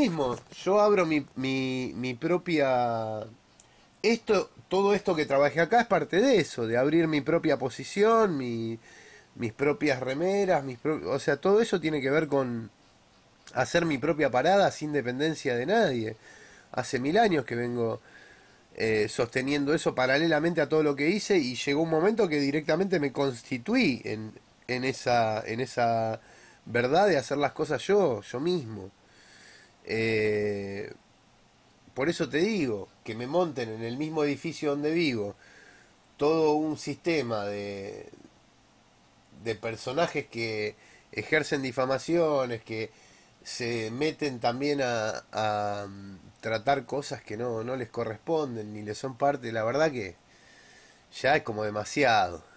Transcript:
mismo, yo abro mi, mi, propia... Esto, todo esto que trabajé acá es parte de eso, de abrir mi propia posición, mis propias remeras, mis o sea, todo eso tiene que ver con hacer mi propia parada sin dependencia de nadie. Hace mil años que vengo eh, sosteniendo eso paralelamente a todo lo que hice y llegó un momento que directamente me constituí en, en, esa, en esa verdad de hacer las cosas yo, yo mismo. Eh, por eso te digo, que me monten en el mismo edificio donde vivo todo un sistema de, de personajes que ejercen difamaciones, que se meten también a, a mm, tratar cosas que no, no les corresponden ni les son parte, la verdad que ya es como demasiado.